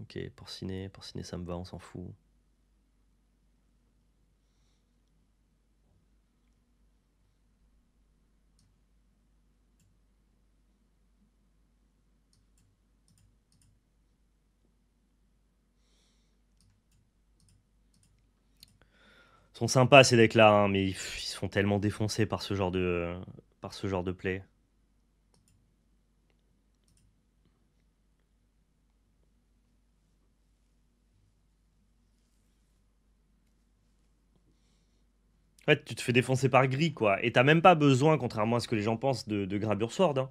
Ok, pour ciné, pour ciné ça me va, on s'en fout. sont sympas ces decks-là, hein, mais ils, sont tellement défoncés par ce genre de, par ce genre de play. Ouais, tu te fais défoncer par gris, quoi. Et t'as même pas besoin, contrairement à ce que les gens pensent, de, de Grabure Sword. Hein.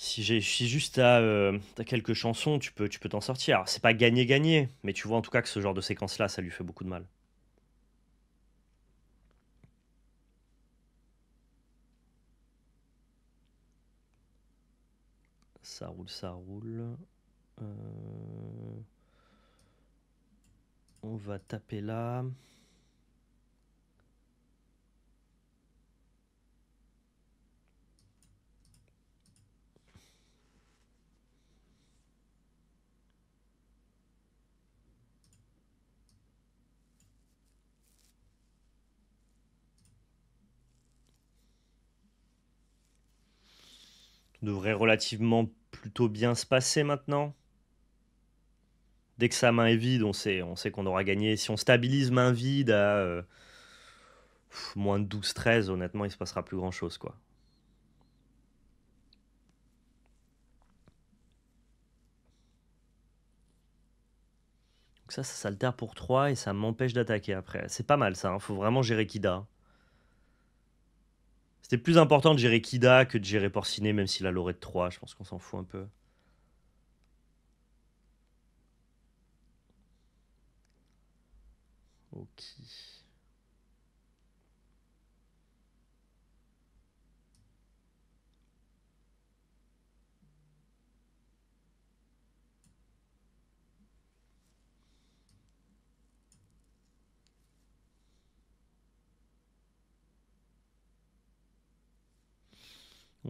Si j'ai si juste à euh, quelques chansons, tu peux tu peux t'en sortir. C'est pas gagner gagner, mais tu vois en tout cas que ce genre de séquence là, ça lui fait beaucoup de mal. Ça roule, ça roule. Euh, on va taper là. devrait relativement plutôt bien se passer maintenant. Dès que sa main est vide, on sait on sait qu'on aura gagné. Si on stabilise main vide à euh, moins de 12-13, honnêtement, il se passera plus grand-chose. quoi. Donc ça, ça s'altère pour 3 et ça m'empêche d'attaquer après. C'est pas mal ça, Il hein. faut vraiment gérer Kida. C'est plus important de gérer Kida que de gérer Porcine, même s'il a de 3. Je pense qu'on s'en fout un peu. Ok.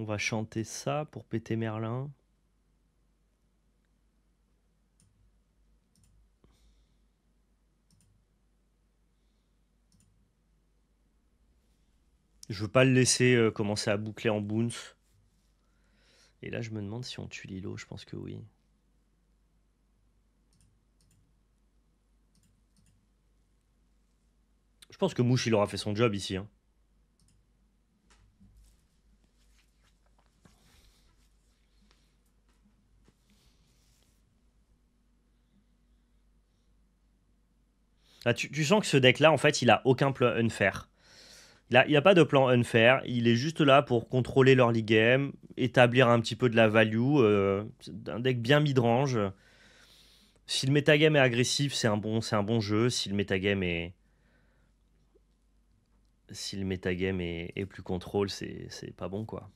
On va chanter ça pour péter Merlin. Je veux pas le laisser euh, commencer à boucler en boons. Et là, je me demande si on tue Lilo. Je pense que oui. Je pense que Mouche, il aura fait son job ici. Hein. tu, sens que ce deck-là, en fait, il a aucun plan unfair. il n'y a pas de plan unfair, il est juste là pour contrôler leur league game, établir un petit peu de la value, euh, un deck bien midrange. Si le metagame est agressif, c'est un, bon, un bon jeu. Si le metagame est, si le est plus contrôle, c'est pas bon quoi.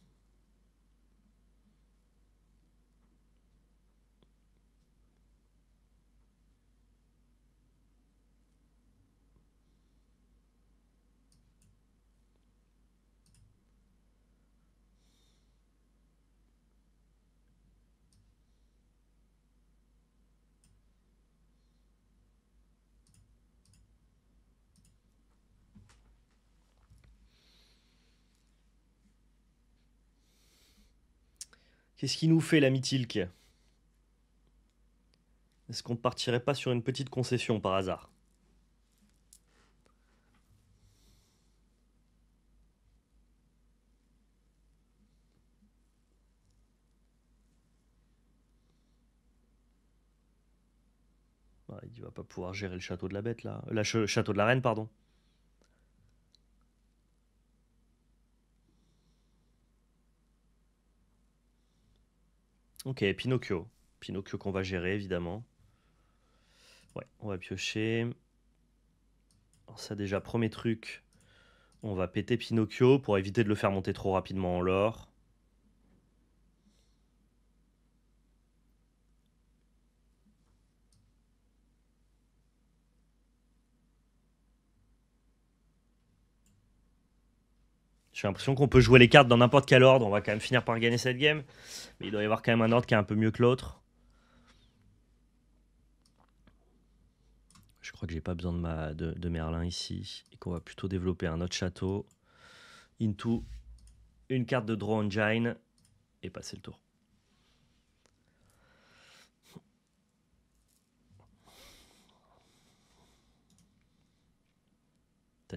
Qu'est-ce qui nous fait la Tilk Est-ce qu'on ne partirait pas sur une petite concession par hasard Il va pas pouvoir gérer le château de la bête là. Euh, le château de la reine, pardon. Ok, Pinocchio. Pinocchio qu'on va gérer, évidemment. Ouais, on va piocher. Alors ça déjà, premier truc, on va péter Pinocchio pour éviter de le faire monter trop rapidement en l'or. J'ai l'impression qu'on peut jouer les cartes dans n'importe quel ordre. On va quand même finir par gagner cette game. Mais il doit y avoir quand même un ordre qui est un peu mieux que l'autre. Je crois que j'ai pas besoin de, ma, de, Merlin ici. Et qu'on va plutôt développer un autre château. Into une carte de draw engine. Et passer le tour.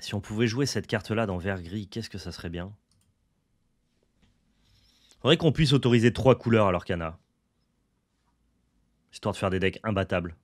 Si on pouvait jouer cette carte-là dans vert gris, qu'est-ce que ça serait bien Faudrait qu'on puisse autoriser trois couleurs à canard. Histoire de faire des decks imbattables.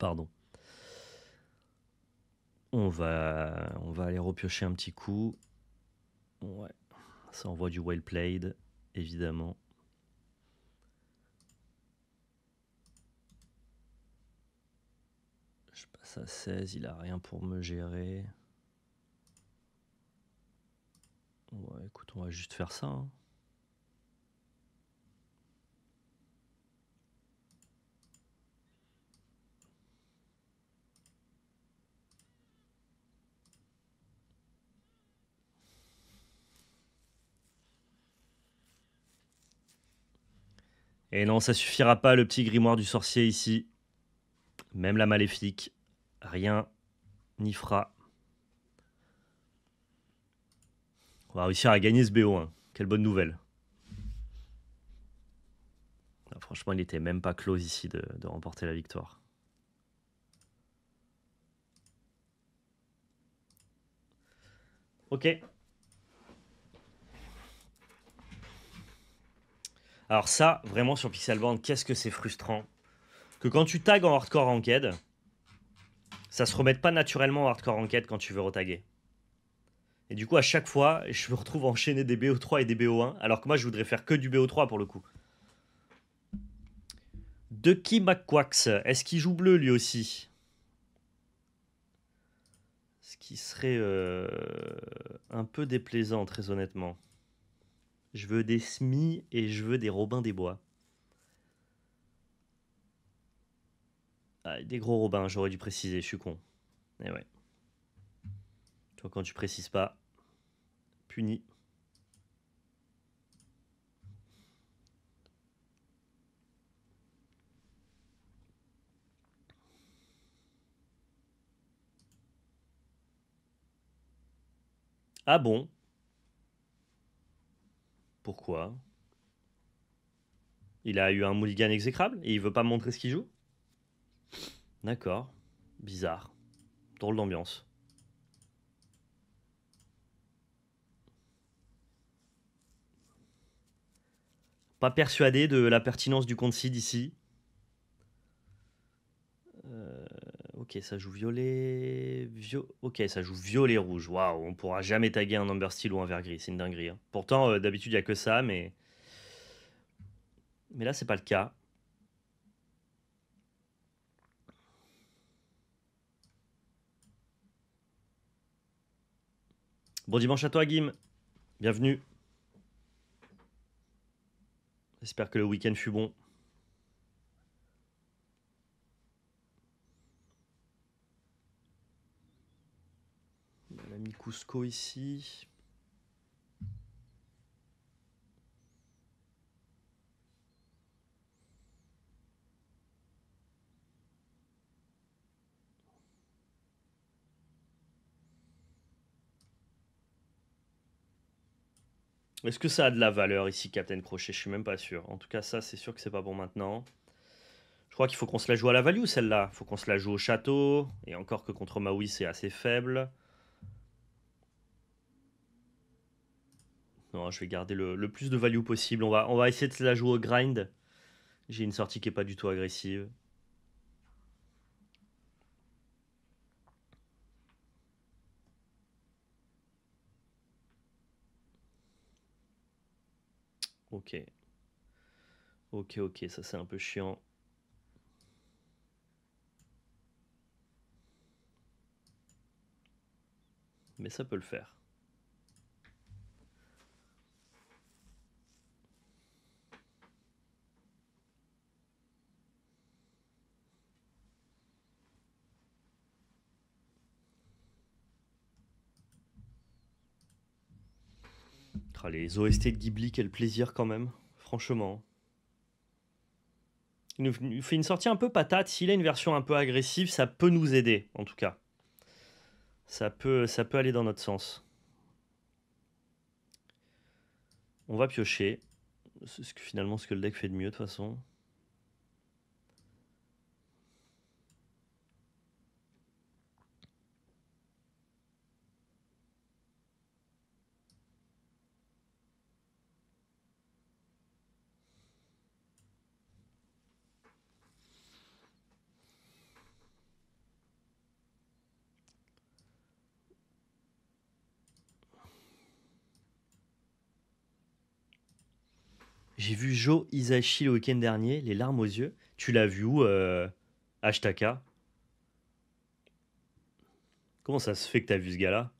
Pardon. On va, on va aller repiocher un petit coup. Ouais, ça envoie du well played, évidemment. Je passe à 16, il a rien pour me gérer. Ouais, écoute, on va juste faire ça. Hein. Et non, ça suffira pas, le petit grimoire du sorcier ici. Même la maléfique, rien n'y fera. On va réussir à gagner ce BO1. Hein. Quelle bonne nouvelle. franchement, il n'était même pas close ici de, de remporter la victoire. Ok. Alors ça, vraiment sur Pixelboard, qu'est-ce que c'est frustrant que quand tu tags en hardcore Enquête, ça se remette pas naturellement en hardcore Enquête quand tu veux retaguer. Et du coup, à chaque fois, je me retrouve enchaîné des BO3 et des BO1, alors que moi, je voudrais faire que du BO3 pour le coup. De qui McQuax Est-ce qu'il joue bleu lui aussi Ce qui serait euh, un peu déplaisant, très honnêtement je veux des SMI et je veux des Robins des Bois. Ah, des gros Robins, j'aurais dû préciser, je suis con. Mais eh ouais. Toi, quand tu précises pas, puni. Ah bon pourquoi Il a eu un mulligan exécrable et il veut pas montrer ce qu'il joue D'accord. Bizarre. Drôle d'ambiance. Pas persuadé de la pertinence du Cid ici. Ok, ça joue violet. Ok, ça joue violet rouge. Waouh, on pourra jamais taguer un number steel ou un vert gris. C'est une dinguerie. Hein. Pourtant, euh, d'habitude, il n'y a que ça, mais. Mais là, c'est pas le cas. Bon dimanche à toi, Guim. Bienvenue. J'espère que le week-end fut bon. ici. Est-ce que ça a de la valeur ici, Captain Crochet Je suis même pas sûr. En tout cas, ça, c'est sûr que c'est pas bon maintenant. Je crois qu'il faut qu'on se la joue à la value, celle-là. faut qu'on se la joue au château. Et encore que contre Maui, c'est assez faible. Non, je vais garder le, plus de value possible. On va, on va essayer de la jouer au grind. J'ai une sortie qui n'est pas du tout agressive. Ok. Ok, ok, ça c'est un peu chiant. Mais ça peut le faire. Ah, les OST de Ghibli, quel plaisir quand même, franchement. Il nous fait une sortie un peu patate. S'il a une version un peu agressive, ça peut nous aider, en tout cas. Ça peut, ça peut aller dans notre sens. On va piocher. C'est finalement ce que le deck fait de mieux, de toute façon. Joe Isashi le week-end dernier, les larmes aux yeux. Tu l'as vu où, euh, Comment ça se fait que tu as vu ce gars-là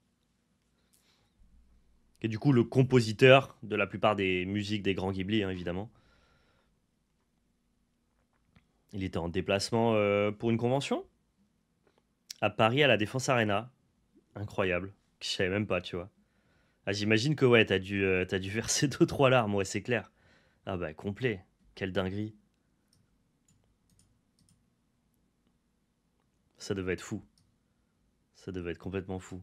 Qui est du coup le compositeur de la plupart des musiques des grands Ghibli, hein, évidemment. Il était en déplacement euh, pour une convention à Paris à la Défense Arena. Incroyable. Je savais même pas, tu vois. Ah, j'imagine que ouais, t'as dû, euh, as dû verser deux trois larmes, ouais, c'est clair. Ah bah complet, quelle dinguerie. Ça devait être fou. Ça devait être complètement fou.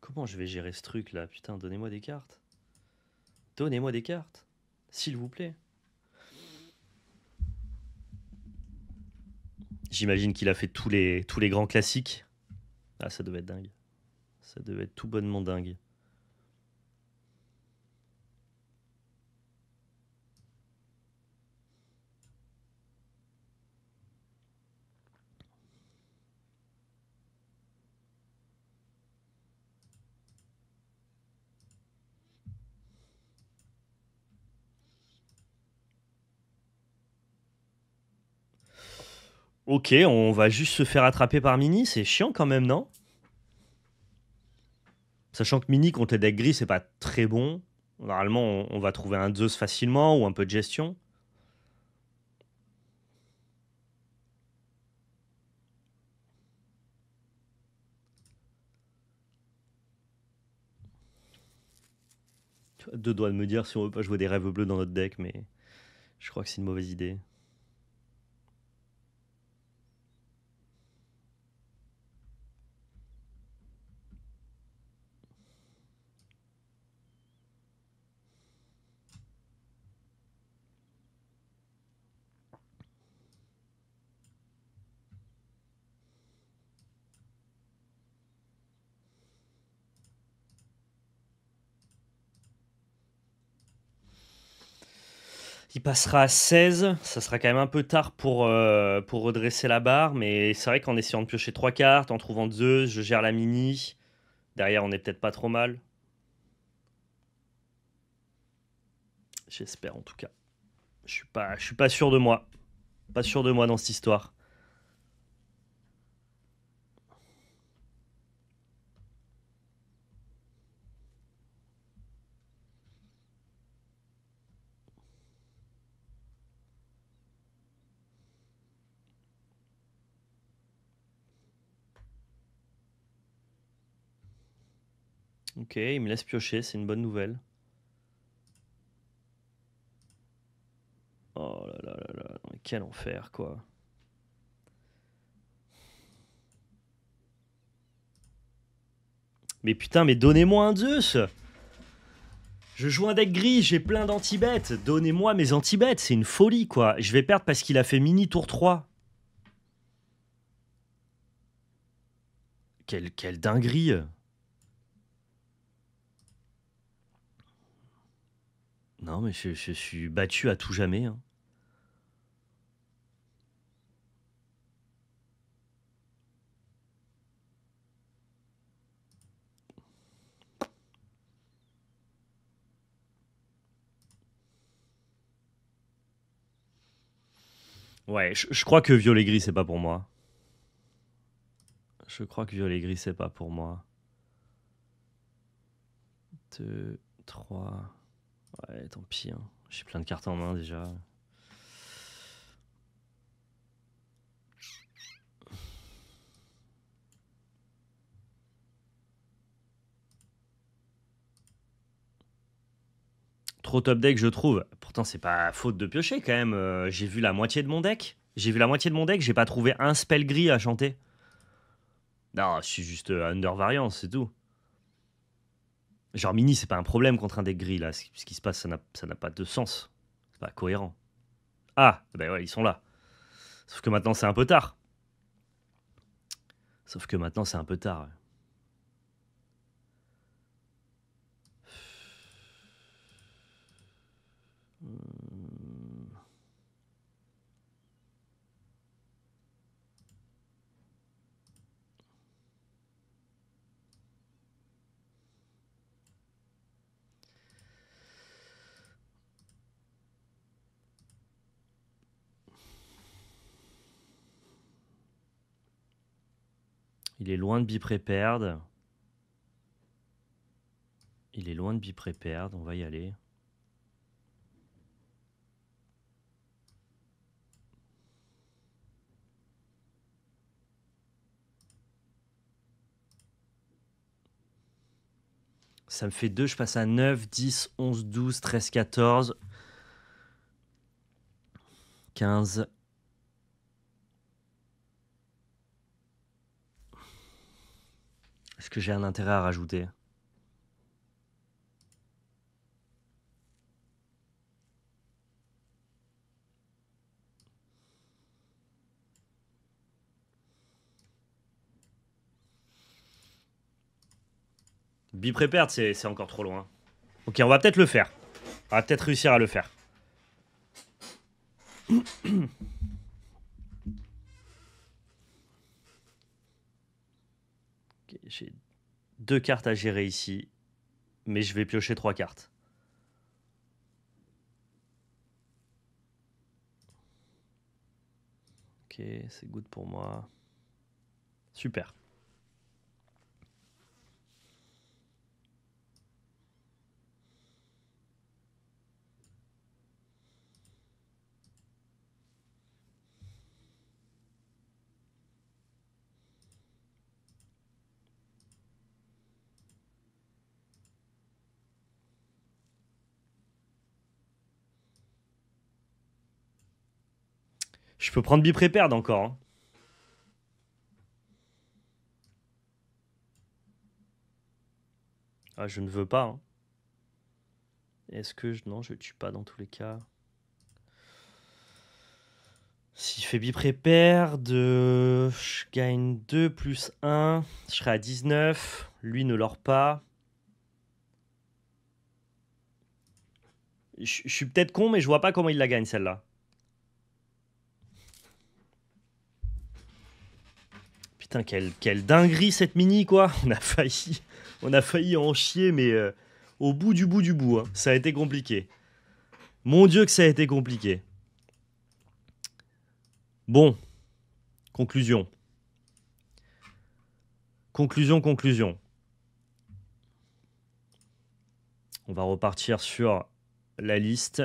Comment je vais gérer ce truc là Putain, donnez-moi des cartes. Donnez-moi des cartes. S'il vous plaît. J'imagine qu'il a fait tous les, tous les grands classiques. Ah, ça devait être dingue. Ça devait être tout bonnement dingue. Ok, on va juste se faire attraper par Mini, c'est chiant quand même, non Sachant que mini contre les decks gris, c'est pas très bon. Normalement, on, va trouver un Zeus facilement ou un peu de gestion. Tu deux doigts de me dire si on veut pas jouer des rêves bleus dans notre deck, mais je crois que c'est une mauvaise idée. Il passera à 16, ça sera quand même un peu tard pour, euh, pour redresser la barre, mais c'est vrai qu'en essayant de piocher trois cartes, en trouvant Zeus, je gère la mini. Derrière, on est peut-être pas trop mal. J'espère en tout cas. Je suis pas, je suis pas sûr de moi. Pas sûr de moi dans cette histoire. Ok, il me laisse piocher, c'est une bonne nouvelle. Oh là là là là, quel enfer quoi. Mais putain, mais donnez-moi un Zeus Je joue un deck gris, j'ai plein d'antibêtes. Donnez-moi mes antibêtes, c'est une folie quoi. Je vais perdre parce qu'il a fait mini tour 3. Quel quelle dinguerie Non, mais je, suis battu à tout jamais. Hein. Ouais, je, crois que violet gris, c'est pas pour moi. Je crois que violet gris, c'est pas pour moi. Deux, trois... Ouais, tant pis. Hein. J'ai plein de cartes en main déjà. Trop top deck, je trouve. Pourtant, c'est pas faute de piocher quand même. Euh, j'ai vu la moitié de mon deck. J'ai vu la moitié de mon deck, j'ai pas trouvé un spell gris à chanter. Non, je suis juste euh, under variance, c'est tout. Genre, Mini, c'est pas un problème contre un des gris, là. Ce qui se passe, ça n'a pas de sens. C'est pas cohérent. Ah, ben ouais, ils sont là. Sauf que maintenant, c'est un peu tard. Sauf que maintenant, c'est un peu tard. Il est loin de Bipréperde. Il est loin de Bipréperde, on va y aller. Ça me fait 2, je passe à 9, 10, 11, 12, 13, 14, 15, Est-ce que j'ai un intérêt à rajouter prepared, c'est encore trop loin. Ok, on va peut-être le faire. On va peut-être réussir à le faire. deux cartes à gérer ici, mais je vais piocher trois cartes. Ok, c'est good pour moi. Super. Je peux prendre bip encore. Hein. Ah, je ne veux pas. Hein. Est-ce que je... Non, je tue pas dans tous les cas. S'il fait fais je gagne 2 plus 1. Je serai à 19. Lui ne l'or pas. je suis peut-être con, mais je vois pas comment il la gagne celle-là. quelle, dinguerie cette mini, quoi. On a failli, on a failli en chier, mais euh, au bout du bout du bout, hein. ça a été compliqué. Mon Dieu, que ça a été compliqué. Bon, conclusion. Conclusion, conclusion. On va repartir sur la liste.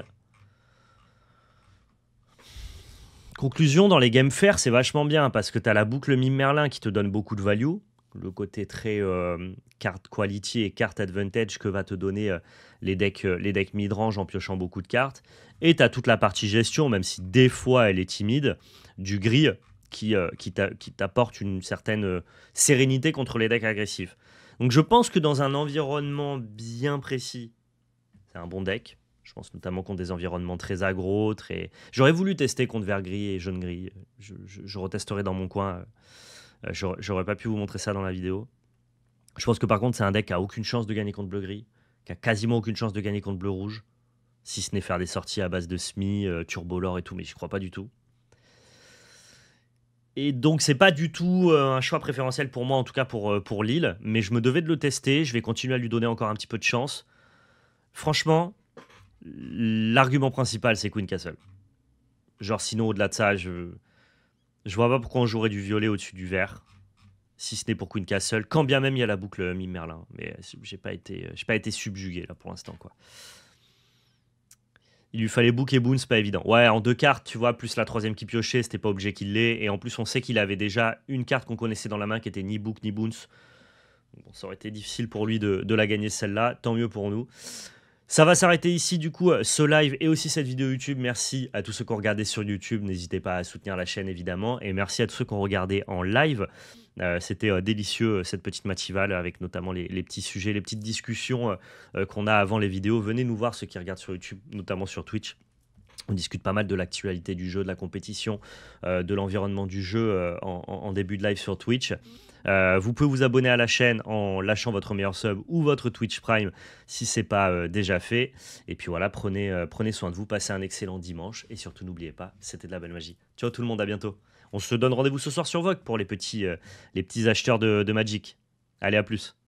Conclusion, dans les games fair, c'est vachement bien parce que tu as la boucle Mime Merlin qui te donne beaucoup de value, le côté très euh, carte quality et card advantage que va te donner euh, les decks, euh, les decks midrange en piochant beaucoup de cartes. Et tu as toute la partie gestion, même si des fois elle est timide, du gris qui, qui t'apporte une certaine sérénité contre les decks agressifs. Donc je pense que dans un environnement bien précis, c'est un bon deck. Je pense notamment contre des environnements très agro, très. J'aurais voulu tester contre vert gris et jaune gris. Je, retesterai dans mon coin. Euh, j'aurais pas pu vous montrer ça dans la vidéo. Je pense que par contre, c'est un deck qui a aucune chance de gagner contre bleu gris, qui a quasiment aucune chance de gagner contre bleu rouge, si ce n'est faire des sorties à base de SMI, euh, Turbolore et tout, mais je crois pas du tout. Et donc, c'est pas du tout euh, un choix préférentiel pour moi, en tout cas pour, pour Lille. Mais je me devais de le tester. Je vais continuer à lui donner encore un petit peu de chance. Franchement, l'argument principal, c'est Queen Castle. Genre, sinon, au-delà de ça, je, je vois pas pourquoi on jouerait du violet au-dessus du vert, si ce n'est pour Queen Castle, quand bien même il y a la boucle euh, Mime Merlin. Mais euh, j'ai pas été, euh, j'ai pas été subjugué là pour l'instant, quoi. Il lui fallait Book et boons c'est pas évident. Ouais, en deux cartes, tu vois, plus la troisième qui piochait, c'était pas obligé qu'il l'ait. Et en plus, on sait qu'il avait déjà une carte qu'on connaissait dans la main qui était ni Book ni Boons. Bon, ça aurait été difficile pour lui de, de la gagner celle-là, tant mieux pour nous. Ça va s'arrêter ici du coup euh, ce live et aussi cette vidéo YouTube. Merci à tous ceux qui ont regardé sur YouTube. N'hésitez pas à soutenir la chaîne évidemment. Et merci à tous ceux qui ont regardé en live. Euh, c'était euh, délicieux cette petite mativale avec notamment les, petits sujets, les petites discussions qu'on a avant les vidéos. Venez nous voir ceux qui regardent sur YouTube, notamment sur Twitch. On discute pas mal de l'actualité du jeu, de la compétition, de l'environnement du jeu en, début de live sur Twitch. Euh, vous pouvez vous abonner à la chaîne en lâchant votre meilleur sub ou votre Twitch Prime si ce n'est pas euh, déjà fait. Et puis voilà, prenez, euh, prenez soin de vous, passez un excellent dimanche et surtout n'oubliez pas, c'était de la belle magie. Ciao tout le monde, à bientôt. On se donne rendez-vous ce soir sur Vogue pour les petits, les petits acheteurs de, de Magic. Allez, à plus.